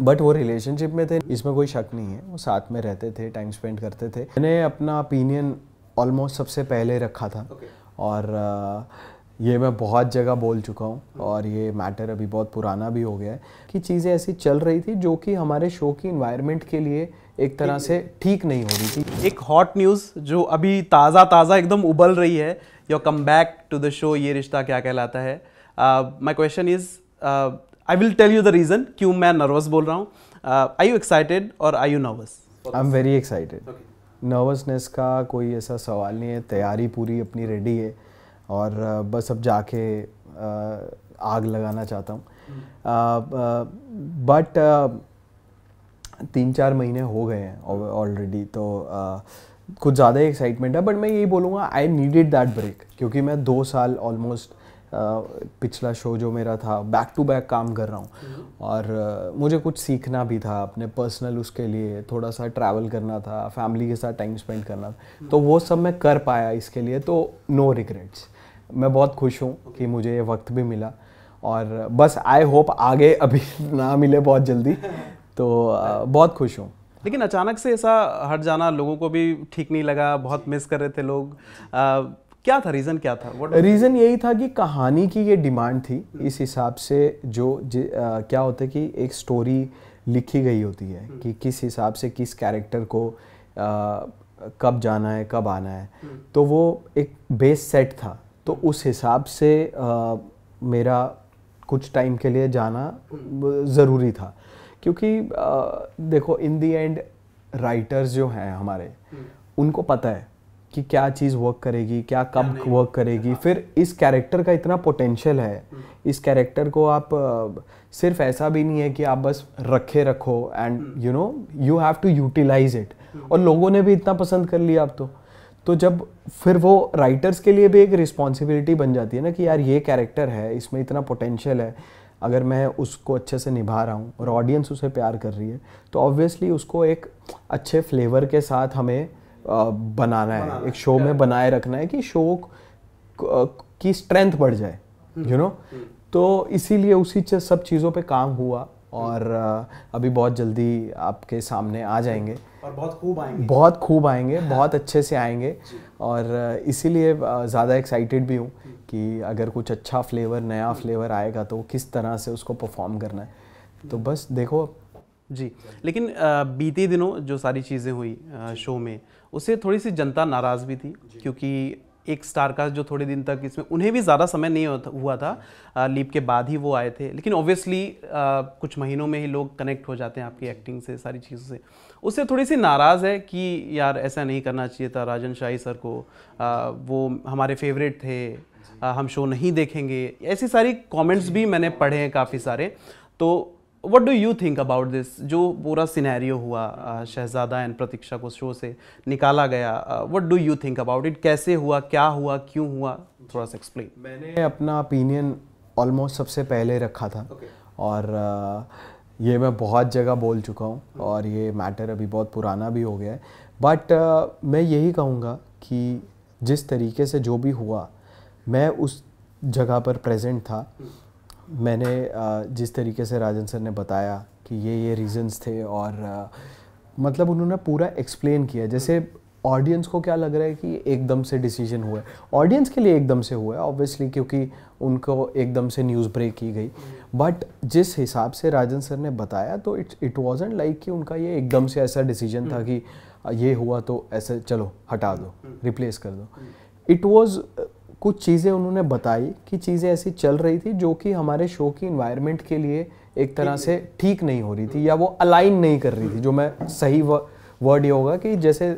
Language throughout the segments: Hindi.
बट वो रिलेशनशिप में थे इसमें कोई शक नहीं है वो साथ में रहते थे टाइम स्पेंड करते थे मैंने अपना ओपिनियन ऑलमोस्ट सबसे पहले रखा था okay. और ये मैं बहुत जगह बोल चुका हूँ हम्म। और ये मैटर अभी बहुत पुराना भी हो गया है कि चीज़ें ऐसी चल रही थी जो कि हमारे शो की इन्वायरमेंट के लिए एक तरह से ठीक नहीं हो रही थी एक हॉट न्यूज़ जो अभी ताज़ा ताज़ा एकदम उबल रही है your come back to the show ये रिश्ता क्या कहलाता है my question is I will tell you the reason क्यों मैं नर्वस बोल रहा हूँ आई यू एक्साइटेड और I you nervous I am very excited nervousness का कोई ऐसा सवाल नहीं है तैयारी पूरी अपनी रेडी है और uh, बस अब जाके uh, आग लगाना चाहता हूँ बट hmm. uh, तीन चार महीने हो गए हैं ऑलरेडी तो कुछ ज़्यादा ही एक्साइटमेंट है बट मैं यही बोलूँगा आई नीडेड दैट ब्रेक क्योंकि मैं दो साल ऑलमोस्ट uh, पिछला शो जो मेरा था बैक टू बैक काम कर रहा हूँ हम्म। और मुझे कुछ सीखना भी था अपने पर्सनल उसके लिए थोड़ा सा ट्रैवल करना था फैमिली के साथ टाइम स्पेंड करना था हम्म। तो वो सब मैं कर पाया इसके लिए तो नो रिग्रेट्स मैं बहुत खुश हूँ कि मुझे ये वक्त भी मिला और बस आई होप आगे अभी ना मिले बहुत जल्दी तो बहुत खुश हूँ लेकिन अचानक से ऐसा हट जाना लोगों को भी ठीक नहीं लगा बहुत मिस कर रहे थे लोग क्या था रीज़न क्या था रीज़न यही था कि कहानी की ये डिमांड थी इस हिसाब से जो आ, क्या होता है कि एक स्टोरी लिखी गई होती है कि किस हिसाब से किस कैरेक्टर को आ, कब जाना है कब आना है तो वो एक बेस सेट था तो उस हिसाब से आ, मेरा कुछ टाइम के लिए जाना ज़रूरी था क्योंकि आ, देखो इन दी एंड राइटर्स जो हैं हमारे उनको पता है कि क्या चीज़ वर्क करेगी क्या कब वर्क करेगी फिर इस कैरेक्टर का इतना पोटेंशियल है हम्म। इस कैरेक्टर को आप सिर्फ ऐसा भी नहीं है कि आप बस रखे रखो and you know you have to utilise it और लोगों ने भी इतना पसंद कर लिया आप तो तो जब फिर वो राइटर्स के लिए भी एक रिस्पॉन्सिबिलिटी बन जाती है ना कि यार ये कैरेक्टर है इसमें इतना पोटेंशियल है अगर मैं उसको अच्छे से निभा रहा हूँ और ऑडियंस उसे प्यार कर रही है तो ऑब्वियसली उसको एक अच्छे फ्लेवर के साथ हमें बनाना है एक शो में बनाए रखना है कि शो की स्ट्रेंथ बढ़ जाए यू हम्म। नो हम्म। तो इसीलिए उसी सब चीज़ों पे काम हुआ और अभी बहुत जल्दी आपके सामने आ जाएंगे और बहुत खूब आएंगे बहुत खूब आएंगे बहुत अच्छे से आएंगे और इसीलिए ज़्यादा एक्साइटेड भी हूँ हम्म। कि अगर कुछ अच्छा फ्लेवर नया फ्लेवर आएगा तो किस तरह से उसको परफॉर्म करना है तो बस देखो जी लेकिन बीते दिनों जो सारी चीज़ें हुई शो में उससे थोड़ी सी जनता नाराज़ भी थी क्योंकि एक स्टार का जो थोड़े दिन तक इसमें उन्हें भी ज़्यादा समय नहीं हुआ था लीप के बाद ही वो आए थे लेकिन ऑब्वियसली कुछ महीनों में ही लोग कनेक्ट हो जाते हैं आपकी एक्टिंग से सारी चीज़ों से उससे थोड़ी सी नाराज़ है कि यार ऐसा नहीं करना चाहिए था राजन शाही सर को आ, वो हमारे फेवरेट थे आ, हम शो नहीं देखेंगे ऐसी सारी कमेंट्स भी मैंने पढ़े हैं काफ़ी सारे तो what do you think about this जो पूरा सिनेरियो हुआ शहजादा एंड प्रतीक्षा को शो से निकाला गया what do you think about it कैसे हुआ क्या हुआ क्यों हुआ थोड़ा सा एक्सप्लेन मैंने अपना ओपिनियन ऑलमोस्ट सबसे पहले रखा था okay. और uh, ये मैं बहुत जगह बोल चुका हूँ hmm. और ये मैटर अभी बहुत पुराना भी हो गया है बट uh, मैं यही कहूँगा कि जिस तरीके से जो भी हुआ मैं उस जगह पर प्रेजेंट था hmm. मैंने जिस तरीके से राजन सर ने बताया कि ये ये रीज़न्स थे और मतलब उन्होंने पूरा एक्सप्लेन किया जैसे ऑडियंस को क्या लग रहा है कि एकदम से डिसीजन हुआ है ऑडियंस के लिए एकदम से हुआ है ऑब्वियसली क्योंकि उनको एकदम से न्यूज़ ब्रेक की गई बट जिस हिसाब से राजन सर ने बताया तो इट इट वॉजेंट लाइक कि उनका ये एकदम से ऐसा डिसीजन था कि ये हुआ तो ऐसे चलो हटा दो रिप्लेस कर दो इट वॉज़ कुछ चीज़ें उन्होंने बताई कि चीज़ें ऐसी चल रही थी जो कि हमारे शो की इन्वायरमेंट के लिए एक तरह से ठीक नहीं हो रही थी या वो अलाइन नहीं कर रही थी जो मैं सही वर्ड ये होगा कि जैसे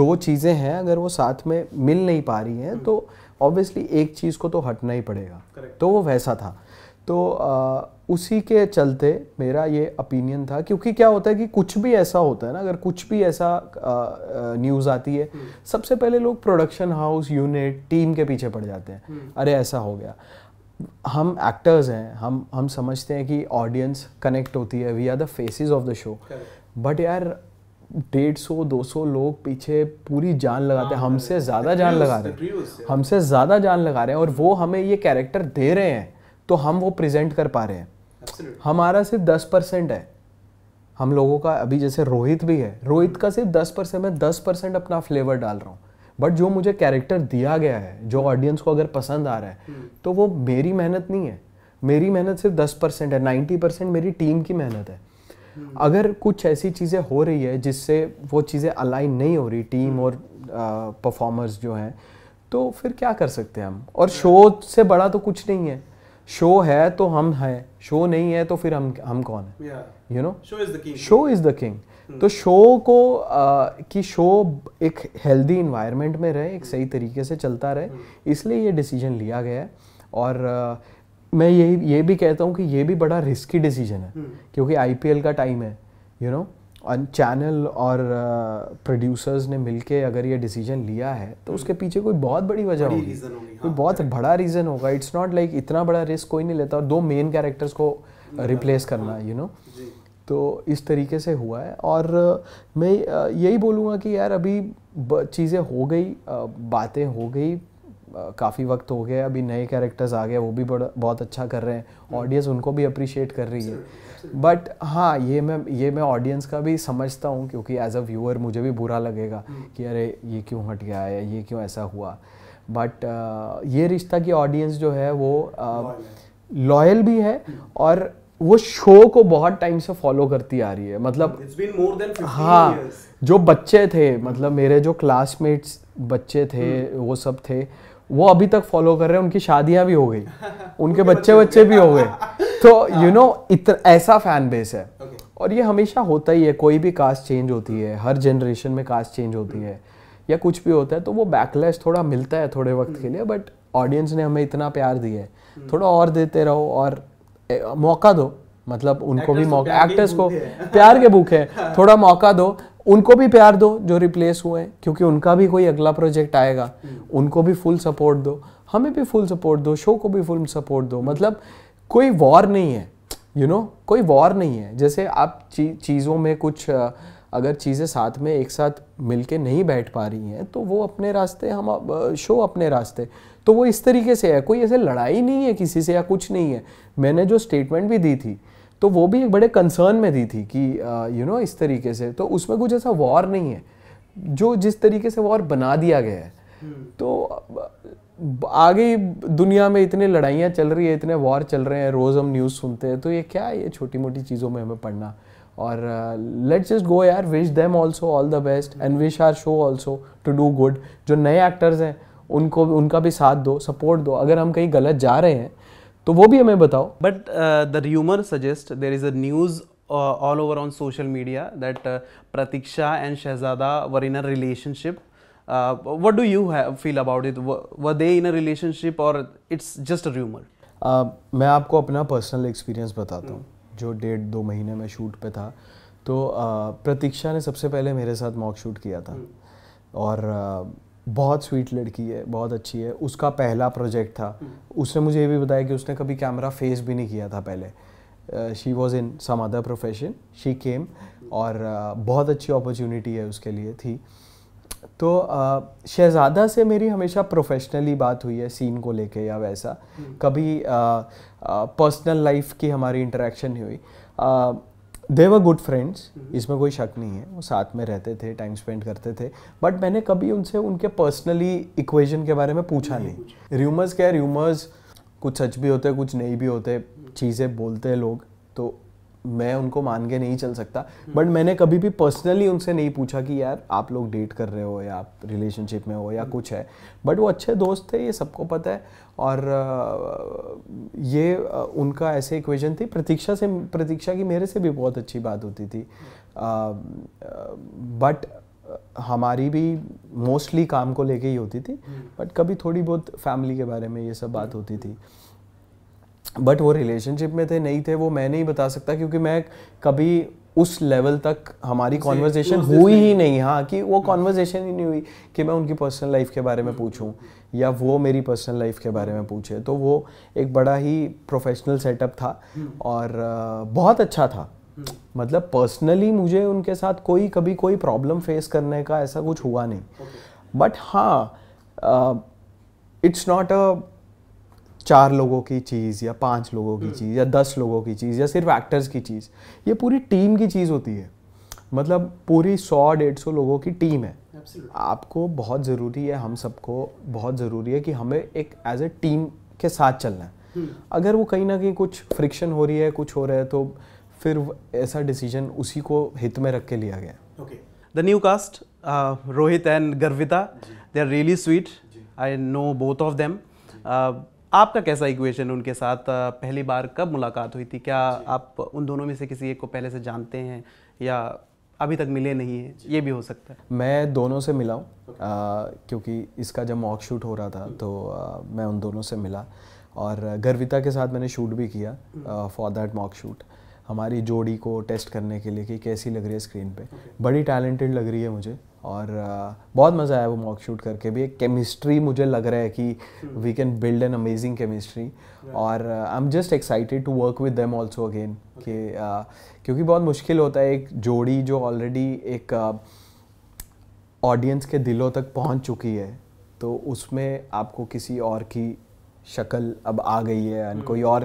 दो चीज़ें हैं अगर वो साथ में मिल नहीं पा रही हैं तो ऑब्वियसली एक चीज़ को तो हटना ही पड़ेगा तो वो वैसा था तो आ, उसी के चलते मेरा ये ओपिनियन था क्योंकि क्या होता है कि कुछ भी ऐसा होता है ना अगर कुछ भी ऐसा न्यूज़ आती है हम्म। सबसे पहले लोग प्रोडक्शन हाउस यूनिट टीम के पीछे पड़ जाते हैं हम्म। अरे ऐसा हो गया हम एक्टर्स हैं हम हम समझते हैं कि ऑडियंस कनेक्ट होती है we are the faces of the show but यार डेढ़ सौ दो सौ लोग पीछे पूरी जान हाँ, लगाते हैं हमसे ज़्यादा जान लगा रहे हैं हमसे ज़्यादा जान लगा रहे हैं और वो हमें ये कैरेक्टर दे रहे हैं तो हम वो प्रेजेंट कर पा रहे हैं Absolutely. हमारा सिर्फ दस परसेंट है हम लोगों का अभी जैसे रोहित भी है रोहित का सिर्फ दस परसेंट मैं दस परसेंट अपना फ्लेवर डाल रहा हूँ बट जो मुझे कैरेक्टर दिया गया है जो ऑडियंस को अगर पसंद आ रहा है hmm. तो वो मेरी मेहनत नहीं है मेरी मेहनत सिर्फ दस परसेंट है नाइन्टी परसेंट मेरी टीम की मेहनत है hmm. अगर कुछ ऐसी चीज़ें हो रही है जिससे वो चीज़ें अलाइन नहीं हो रही टीम hmm. और परफॉर्मर्स जो हैं तो फिर क्या कर सकते हैं हम और शो से बड़ा तो कुछ नहीं है शो है तो हम हैं शो नहीं है तो फिर हम हम कौन है you know show is the king तो शो को कि शो एक हेल्दी इन्वायरमेंट में रहे एक सही तरीके से चलता रहे hmm. इसलिए ये डिसीजन लिया गया है और आ, मैं यही ये भी कहता हूँ कि ये भी बड़ा रिस्की डिसीजन है hmm. क्योंकि आईपीएल का टाइम है you you know know? Channel और प्रोड्यूसर्स ने मिलके अगर ये डिसीजन लिया है तो उसके हम्म। पीछे कोई बहुत बड़ी वजह होगी कोई हाँ, बहुत बड़ा रीज़न होगा इट्स नॉट लाइक इतना बड़ा रिस्क कोई नहीं लेता और दो मेन कैरेक्टर्स को रिप्लेस करना यू हाँ। नो तो इस तरीके से हुआ है और मैं यही बोलूँगा कि यार अभी चीज़ें हो गई बातें हो गई काफ़ी वक्त हो गया अभी नए कैरेक्टर्स आ गए वो भी बड़ा बहुत अच्छा कर रहे हैं ऑडियंस हम्म। उनको भी अप्रिशिएट कर रही है बट हाँ ये मैं ये मैं ऑडियंस का भी समझता हूँ क्योंकि एज अ व्यूअर मुझे भी बुरा लगेगा hmm. कि अरे ये क्यों हट गया है ये क्यों ऐसा हुआ बट ये रिश्ता की ऑडियंस जो है वो लॉयल भी है hmm. और वो शो को बहुत टाइम से फॉलो करती आ रही है मतलब hmm. हाँ जो बच्चे थे मतलब मेरे जो क्लासमेट्स बच्चे थे वो सब थे वो अभी तक फॉलो कर रहे हैं उनकी शादियां भी हो गई उनके बच्चे बच्चे भी हो गए तो यू नो इतना ऐसा फैन बेस है और ये हमेशा होता ही है कोई भी कास्ट चेंज होती है हर जनरेशन में कास्ट चेंज होती है या कुछ भी होता है तो वो बैकलैश थोड़ा मिलता है थोड़े वक्त के हम्म। लिए बट ऑडियंस ने हमें इतना प्यार दिया है हम्म। थोड़ा और देते रहो और मौका दो मतलब उनको भी मौका एक्टर्स को प्यार के भूखे हाँ। थोड़ा मौका दो उनको भी प्यार दो जो रिप्लेस हुए हैं क्योंकि उनका भी कोई अगला प्रोजेक्ट आएगा हम्म। उनको भी फुल सपोर्ट दो हमें भी फुल सपोर्ट दो शो को भी फुल सपोर्ट दो मतलब कोई वॉर नहीं है यू you नो know, कोई वॉर नहीं है जैसे आप ची, चीज़ों में कुछ अगर चीज़ें साथ में एक साथ मिलके नहीं बैठ पा रही हैं तो वो अपने रास्ते हम शो अपने रास्ते तो वो इस तरीके से है कोई ऐसे लड़ाई नहीं है किसी से या कुछ नहीं है मैंने जो स्टेटमेंट भी दी थी तो वो भी एक बड़े कंसर्न में दी थी कि यू नो you know, इस तरीके से तो उसमें कुछ ऐसा वॉर नहीं है जो जिस तरीके से वॉर बना दिया गया है हम्म। तो आगे दुनिया में इतने लड़ाइयाँ चल रही है इतने वॉर चल रहे हैं रोज़ हम न्यूज़ सुनते हैं तो ये क्या है ये छोटी मोटी चीज़ों में हमें पढ़ना और लेट्स जस्ट गो यार wish them also all the best and wish our show also to do good जो नए एक्टर्स हैं उनको उनका भी साथ दो सपोर्ट दो अगर हम कहीं गलत जा रहे हैं तो वो भी हमें बताओ but the rumour suggest there is a news all over on social media that Pratiksha and Shehzada were in a relationship what do you feel about it were they in a relationship और इट्स जस्ट अ र्यूमर मैं आपको अपना पर्सनल एक्सपीरियंस बताता हूँ hmm. जो डेढ़ दो महीने में शूट पे था तो प्रतीक्षा uh, ने सबसे पहले मेरे साथ मॉक शूट किया था hmm. और uh, बहुत स्वीट लड़की है बहुत अच्छी है उसका पहला प्रोजेक्ट था हम्म। उसने मुझे ये भी बताया कि उसने कभी कैमरा फेस भी नहीं किया था पहले she was in some other profession she came और uh, बहुत अच्छी अपॉर्चुनिटी है उसके लिए थी तो uh, शहज़ादा से मेरी हमेशा प्रोफेशनली बात हुई है सीन को लेके या वैसा हम्म। कभी पर्सनल uh, लाइफ की हमारी इंटरेक्शन नहीं हुई देवर गुड फ्रेंड्स इसमें कोई शक नहीं है वो साथ में रहते थे टाइम स्पेंड करते थे बट मैंने कभी उनसे उनके पर्सनली इक्वेशन के बारे में पूछा नहीं, नहीं। र्यूमर्स क्या है र्यूमर्स कुछ सच भी होते कुछ नहीं भी होते mm-hmm. चीज़ें बोलते हैं लोग तो मैं उनको मान के नहीं चल सकता बट मैंने कभी भी पर्सनली उनसे नहीं पूछा कि यार आप लोग डेट कर रहे हो या आप रिलेशनशिप में हो या hmm. कुछ है बट वो अच्छे दोस्त थे ये सबको पता है और ये उनका ऐसे इक्वेजन थी प्रतीक्षा से प्रतीक्षा की मेरे से भी बहुत अच्छी बात होती थी बट hmm. हमारी भी मोस्टली काम को लेके ही होती थी बट hmm. कभी थोड़ी बहुत फैमिली के बारे में ये सब बात होती थी बट वो रिलेशनशिप में थे नहीं थे वो मैं नहीं बता सकता क्योंकि मैं कभी उस लेवल तक हमारी कॉन्वर्जेसन हुई ही नहीं हाँ कि वो कॉन्वर्जेसन ही नहीं हुई कि मैं उनकी पर्सनल लाइफ के बारे में पूछूं या वो मेरी पर्सनल लाइफ के बारे में पूछे तो वो एक बड़ा ही प्रोफेशनल सेटअप था हम्म। और बहुत अच्छा था हम्म। मतलब पर्सनली मुझे उनके साथ कोई कभी कोई प्रॉब्लम फेस करने का ऐसा कुछ हुआ नहीं बट हाँ इट्स नॉट अ चार लोगों की चीज़ या पाँच लोगों की हम्म। चीज़ या दस लोगों की चीज़ या सिर्फ एक्टर्स की चीज़ ये पूरी टीम की चीज़ होती है मतलब पूरी सौ डेढ़ सौ लोगों की टीम है Absolutely. आपको बहुत ज़रूरी है हम सबको बहुत ज़रूरी है कि हमें एक एज ए टीम के साथ चलना है hmm. अगर वो कहीं ना कहीं कुछ फ्रिक्शन हो रही है कुछ हो रहा है तो फिर ऐसा डिसीजन उसी को हित में रख के लिया गया the new cast Rohit and Garvita they are really sweet I know both of them आपका कैसा इक्वेशन उनके साथ पहली बार कब मुलाकात हुई थी क्या आप उन दोनों में से किसी एक को पहले से जानते हैं या अभी तक मिले नहीं हैं ये भी हो सकता है मैं दोनों से मिला हूँ क्योंकि इसका जब मॉक शूट हो रहा था हम्म। तो आ, मैं उन दोनों से मिला और गर्विता के साथ मैंने शूट भी किया फॉर दैट मॉक शूट हमारी जोड़ी को टेस्ट करने के लिए कि कैसी लग रही है स्क्रीन पे बड़ी टैलेंटेड लग रही है मुझे और बहुत मज़ा आया वो मॉक शूट करके भी एक केमिस्ट्री मुझे लग रहा है कि we can build an amazing chemistry और I am just excited to work with them also again कि क्योंकि बहुत मुश्किल होता है एक जोड़ी जो ऑलरेडी एक ऑडियंस के दिलों तक पहुंच चुकी है तो उसमें आपको किसी और की शक्ल अब आ गई है एंड hmm. कोई और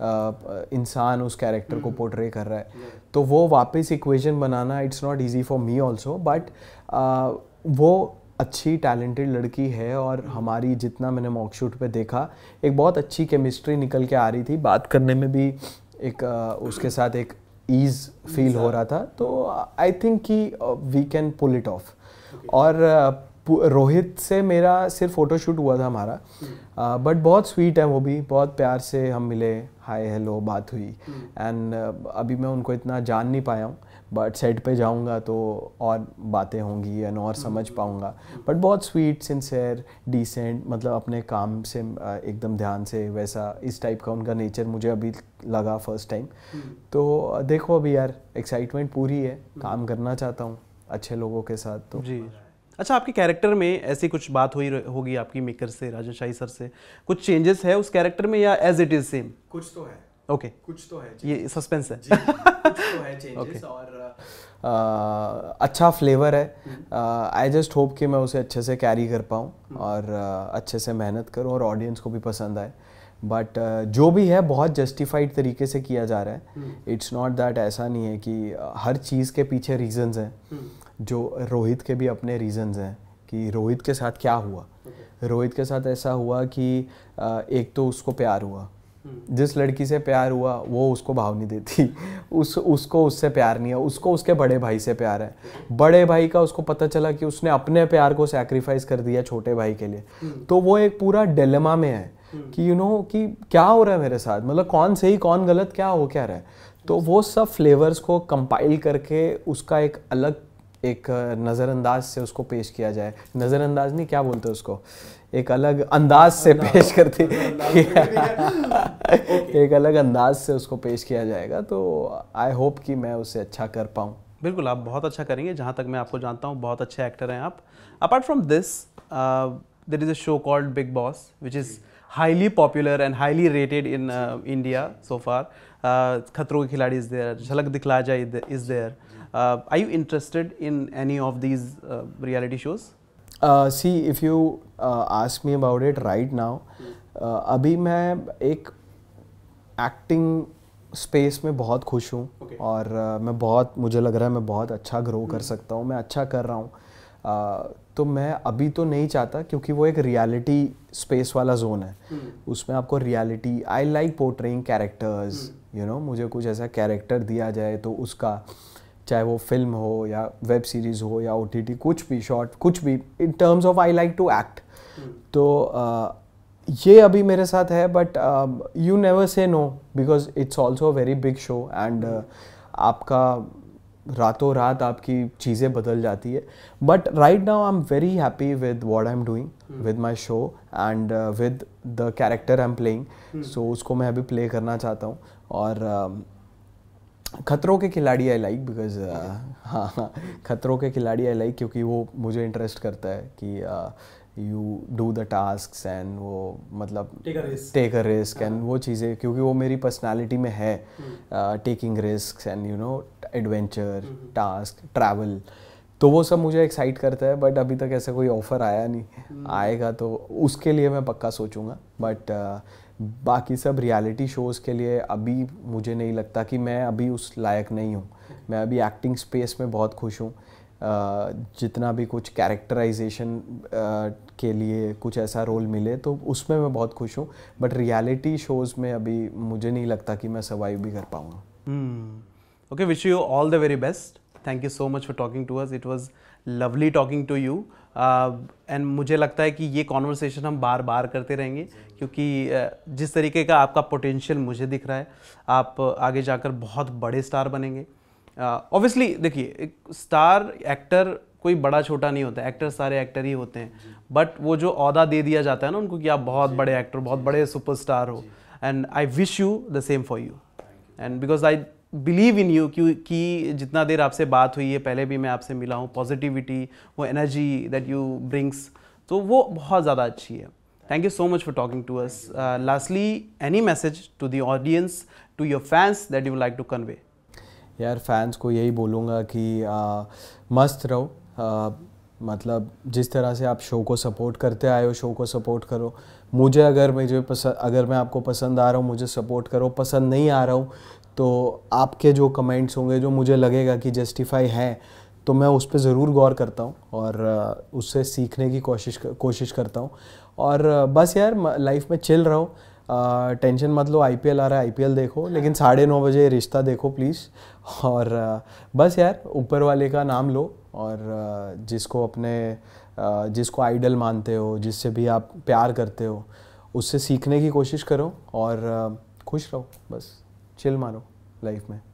इंसान उस कैरेक्टर को पोर्ट्रे हम्म। कर रहा है तो वो वापस इक्वेशन बनाना it's not easy for me also but वो अच्छी टैलेंटेड लड़की है और हम्म। हमारी जितना मैंने मॉक शूट पे देखा एक बहुत अच्छी केमिस्ट्री निकल के आ रही थी बात करने में भी एक उसके साथ एक ईज फील हो रहा था तो आई थिंक कि we can pull it off और रोहित से मेरा सिर्फ फ़ोटोशूट हुआ था हमारा बट हम्म। बहुत स्वीट है वो भी बहुत प्यार से हम मिले हाय हेलो बात हुई एंड हम्म। uh, अभी मैं उनको इतना जान नहीं पाया हूँ बट सेट पे जाऊँगा तो और बातें होंगी एंड और समझ हम्म। पाऊँगा बट बहुत स्वीट सिंसेयर डिसेंट मतलब अपने काम से एकदम ध्यान से वैसा इस टाइप का उनका नेचर मुझे अभी लगा फर्स्ट टाइम तो देखो अभी यार एक्साइटमेंट पूरी है काम करना चाहता हूँ अच्छे लोगों के साथ तो जी अच्छा आपके कैरेक्टर में ऐसी कुछ बात हुई होगी आपकी मेकर से राजन शाही सर से कुछ चेंजेस है उस कैरेक्टर में या एज इट इज सेम कुछ तो है ओके okay. कुछ तो है ये सस्पेंस है जी, कुछ तो है चेंजेस okay. और अच्छा फ्लेवर है आई जस्ट होप कि मैं उसे अच्छे से कैरी कर पाऊँ हम्म। और uh, अच्छे से मेहनत करूँ और ऑडियंस को भी पसंद आए बट uh, जो भी है बहुत जस्टिफाइड तरीके से किया जा रहा है इट्स नॉट दैट ऐसा नहीं है कि हर चीज़ के पीछे रीजंस हैं हम्म। जो रोहित के भी अपने रीजंस हैं कि रोहित के साथ क्या हुआ okay. रोहित के साथ ऐसा हुआ कि एक तो उसको प्यार हुआ hmm. जिस लड़की से प्यार हुआ वो उसको भाव नहीं देती उस उसको उससे प्यार नहीं है उसको उसके बड़े भाई से प्यार है बड़े भाई का उसको पता चला कि उसने अपने प्यार को सैक्रिफाइस कर दिया छोटे भाई के लिए hmm. तो वो एक पूरा डिलेमा में है hmm. कि यू you नो know, कि क्या हो रहा है मेरे साथ मतलब कौन सही कौन गलत क्या हो क्या रहा है तो वो सब फ्लेवर्स को कंपाइल करके उसका एक अलग एक नज़रअंदाज से उसको पेश किया जाए नज़रअंदाज नहीं क्या बोलते उसको एक अलग अंदाज से अंदाज, पेश करती एक अलग अंदाज से उसको पेश किया जाएगा तो आई होप कि मैं उसे अच्छा कर पाऊँ बिल्कुल आप बहुत अच्छा करेंगे जहाँ तक मैं आपको जानता हूँ बहुत अच्छे एक्टर हैं आप apart from this there is a show called Bigg Boss which is highly popular and highly rated in India so far Khatron Ke Khiladi is there Jhalak Dikhhla Jaa is there Uh, are you interested in any of these uh, reality shows? Uh, see, if you uh, ask me about it right now, uh, अभी मैं एक एक्टिंग स्पेस में बहुत खुश हूँ okay. और uh, मैं बहुत मुझे लग रहा है मैं बहुत अच्छा ग्रो कर hmm. सकता हूँ मैं अच्छा कर रहा हूँ तो मैं अभी तो नहीं चाहता क्योंकि वो एक रियलिटी स्पेस वाला जोन है hmm. उसमें आपको reality I like portraying characters you know मुझे कुछ ऐसा कैरेक्टर दिया जाए तो उसका uh, चाहे वो फिल्म हो या वेब सीरीज़ हो या ओ कुछ भी शॉर्ट कुछ भी in terms of I like to act तो uh, ये अभी मेरे साथ है but you never say no because it's also very big show and आपका रातों रात आपकी चीज़ें बदल जाती है but right now I am very happy with what I am doing with my show and with the character I am playing so उसको मैं अभी प्ले करना चाहता हूँ और uh, खतरों के खिलाड़ी आई लाइक बिकॉज हाँ खतरों के खिलाड़ी आई लाइक क्योंकि वो मुझे इंटरेस्ट करता है कि you do the task and वो मतलब टेक अ रिस्क एंड वो चीज़ें क्योंकि वो मेरी पर्सनालिटी में है taking risk and you know adventure task travel तो वो सब मुझे एक्साइट करता है बट अभी तक ऐसा कोई ऑफर आया नहीं हम्म। आएगा तो उसके लिए मैं पक्का सोचूंगा बट uh, बाकी सब रियलिटी शोज़ के लिए अभी मुझे नहीं लगता कि मैं अभी उस लायक नहीं हूँ मैं अभी एक्टिंग स्पेस में बहुत खुश हूँ जितना भी कुछ कैरेक्टराइजेशन के लिए कुछ ऐसा रोल मिले तो उसमें मैं बहुत खुश हूँ बट रियलिटी शोज़ में अभी मुझे नहीं लगता कि मैं सर्वाइव भी कर पाऊँगा okay wish you all the very best thank you so much for talking to us it was lovely talking to you and मुझे लगता है कि ये कॉन्वर्सेशन हम बार बार करते रहेंगे क्योंकि uh, जिस तरीके का आपका पोटेंशियल मुझे दिख रहा है आप आगे जाकर बहुत बड़े स्टार बनेंगे ऑब्वियसली uh, देखिए स्टार एक्टर कोई बड़ा छोटा नहीं होता एक्टर सारे एक्टर ही होते हैं बट वो जो अहदा दे दिया जाता है ना उनको कि आप बहुत बड़े एक्टर बहुत बड़े सुपरस्टार हो and I wish you the same for you and because I believe in you कि जितना देर आपसे बात हुई है पहले भी मैं आपसे मिला हूँ पॉजिटिविटी वो एनर्जी दैट यू ब्रिंग्स तो वो बहुत ज़्यादा अच्छी है thank you so much for talking to us lastly any message to the audience to your fans that you like to convey यार फैंस को यही बोलूँगा कि आ, uh, मस्त रहो आ, uh, मतलब जिस तरह से आप शो को सपोर्ट करते आए हो शो को सपोर्ट करो मुझे अगर मुझे पसंद अगर मैं आपको पसंद आ रहा हूँ मुझे सपोर्ट करो पसंद नहीं आ रहा हूँ तो आपके जो कमेंट्स होंगे जो मुझे लगेगा कि जस्टिफाई है तो मैं उस पर ज़रूर गौर करता हूँ और उससे सीखने की कोशिश कर, कोशिश करता हूँ और बस यार लाइफ में चिल रहो टेंशन मत लो आई आ रहा है आई देखो लेकिन साढ़े नौ बजे रिश्ता देखो प्लीज़ और बस यार ऊपर वाले का नाम लो और जिसको अपने जिसको आइडल मानते हो जिससे भी आप प्यार करते हो उससे सीखने की कोशिश करो और खुश रहो बस चिल मारो लाइफ में